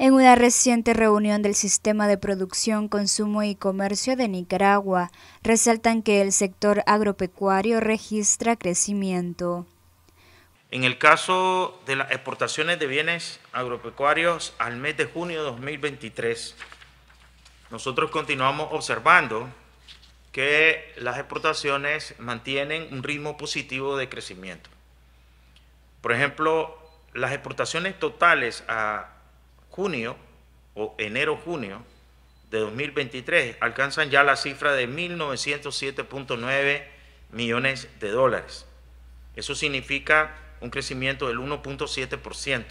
En una reciente reunión del Sistema de Producción, Consumo y Comercio de Nicaragua, resaltan que el sector agropecuario registra crecimiento. En el caso de las exportaciones de bienes agropecuarios al mes de junio de 2023, nosotros continuamos observando que las exportaciones mantienen un ritmo positivo de crecimiento. Por ejemplo, las exportaciones totales a junio o enero-junio de 2023 alcanzan ya la cifra de 1.907.9 millones de dólares. Eso significa un crecimiento del 1.7%.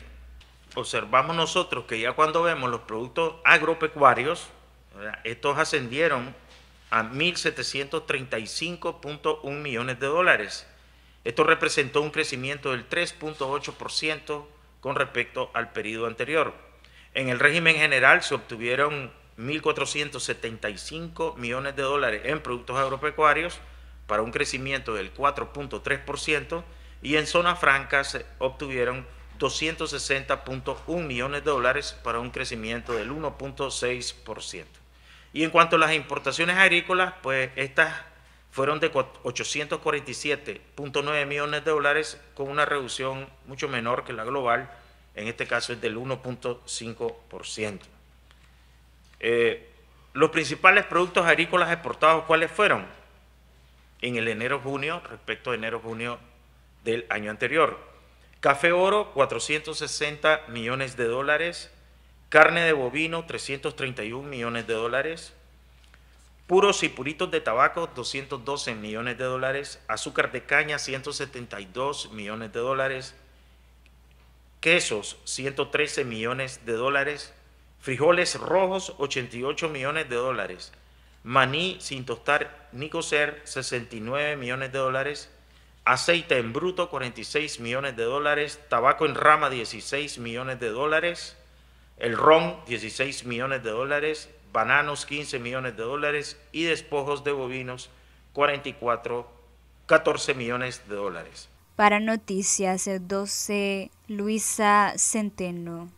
Observamos nosotros que ya cuando vemos los productos agropecuarios, estos ascendieron a 1.735.1 millones de dólares. Esto representó un crecimiento del 3.8% con respecto al periodo anterior. En el régimen general se obtuvieron 1.475 millones de dólares en productos agropecuarios para un crecimiento del 4.3% y en zonas franca se obtuvieron 260.1 millones de dólares para un crecimiento del 1.6%. Y en cuanto a las importaciones agrícolas, pues estas fueron de 847.9 millones de dólares con una reducción mucho menor que la global en este caso es del 1.5%. Eh, los principales productos agrícolas exportados, ¿cuáles fueron? En el enero-junio, respecto a enero-junio del año anterior. Café oro, 460 millones de dólares. Carne de bovino, 331 millones de dólares. Puros y puritos de tabaco, 212 millones de dólares. Azúcar de caña, 172 millones de dólares quesos 113 millones de dólares, frijoles rojos 88 millones de dólares, maní sin tostar ni cocer 69 millones de dólares, aceite en bruto 46 millones de dólares, tabaco en rama 16 millones de dólares, el ron 16 millones de dólares, bananos 15 millones de dólares y despojos de bovinos 44, 14 millones de dólares. Para Noticias doce Luisa Centeno.